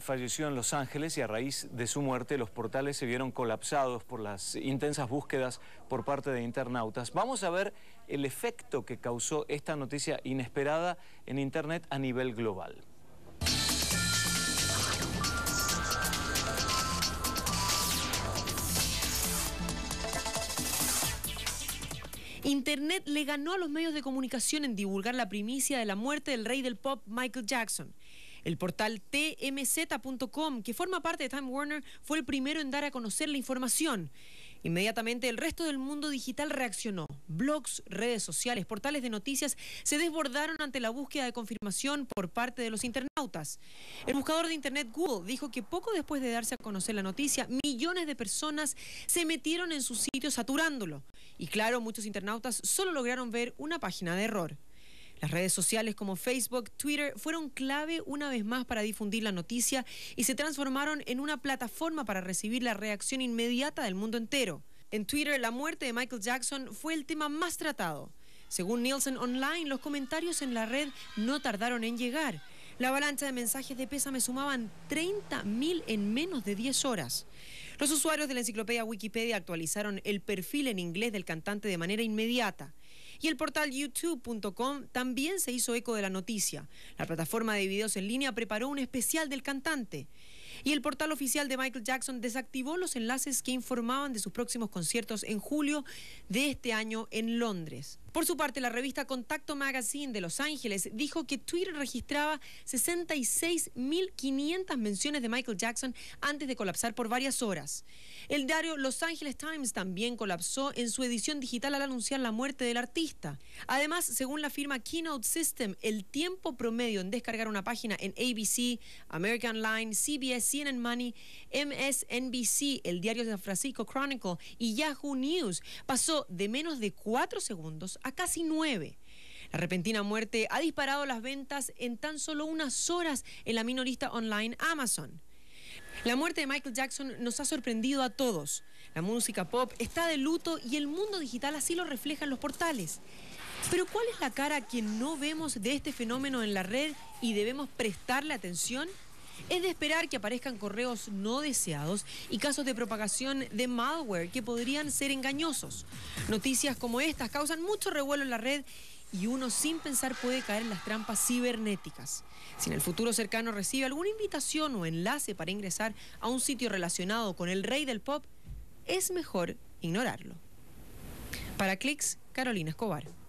falleció en Los Ángeles y a raíz de su muerte los portales se vieron colapsados por las intensas búsquedas por parte de internautas. Vamos a ver el efecto que causó esta noticia inesperada en Internet a nivel global. Internet le ganó a los medios de comunicación en divulgar la primicia de la muerte del rey del pop Michael Jackson. El portal tmz.com, que forma parte de Time Warner, fue el primero en dar a conocer la información. Inmediatamente el resto del mundo digital reaccionó. Blogs, redes sociales, portales de noticias se desbordaron ante la búsqueda de confirmación por parte de los internautas. El buscador de Internet Google dijo que poco después de darse a conocer la noticia, millones de personas se metieron en su sitio saturándolo. Y claro, muchos internautas solo lograron ver una página de error. Las redes sociales como Facebook, Twitter fueron clave una vez más para difundir la noticia y se transformaron en una plataforma para recibir la reacción inmediata del mundo entero. En Twitter, la muerte de Michael Jackson fue el tema más tratado. Según Nielsen Online, los comentarios en la red no tardaron en llegar. La avalancha de mensajes de me sumaban 30.000 en menos de 10 horas. Los usuarios de la enciclopedia Wikipedia actualizaron el perfil en inglés del cantante de manera inmediata. Y el portal youtube.com también se hizo eco de la noticia. La plataforma de videos en línea preparó un especial del cantante. Y el portal oficial de Michael Jackson desactivó los enlaces que informaban de sus próximos conciertos en julio de este año en Londres. Por su parte, la revista Contacto Magazine de Los Ángeles dijo que Twitter registraba 66.500 menciones de Michael Jackson antes de colapsar por varias horas. El diario Los Angeles Times también colapsó en su edición digital al anunciar la muerte del artista. Además, según la firma Keynote System, el tiempo promedio en descargar una página en ABC, American Line, CBS CNN Money, MSNBC, el diario San Francisco Chronicle y Yahoo News, pasó de menos de 4 segundos a casi 9. La repentina muerte ha disparado las ventas en tan solo unas horas en la minorista online Amazon. La muerte de Michael Jackson nos ha sorprendido a todos. La música pop está de luto y el mundo digital así lo refleja en los portales. Pero ¿cuál es la cara que no vemos de este fenómeno en la red y debemos prestarle atención? Es de esperar que aparezcan correos no deseados y casos de propagación de malware que podrían ser engañosos. Noticias como estas causan mucho revuelo en la red y uno sin pensar puede caer en las trampas cibernéticas. Si en el futuro cercano recibe alguna invitación o enlace para ingresar a un sitio relacionado con el rey del pop, es mejor ignorarlo. Para Clix, Carolina Escobar.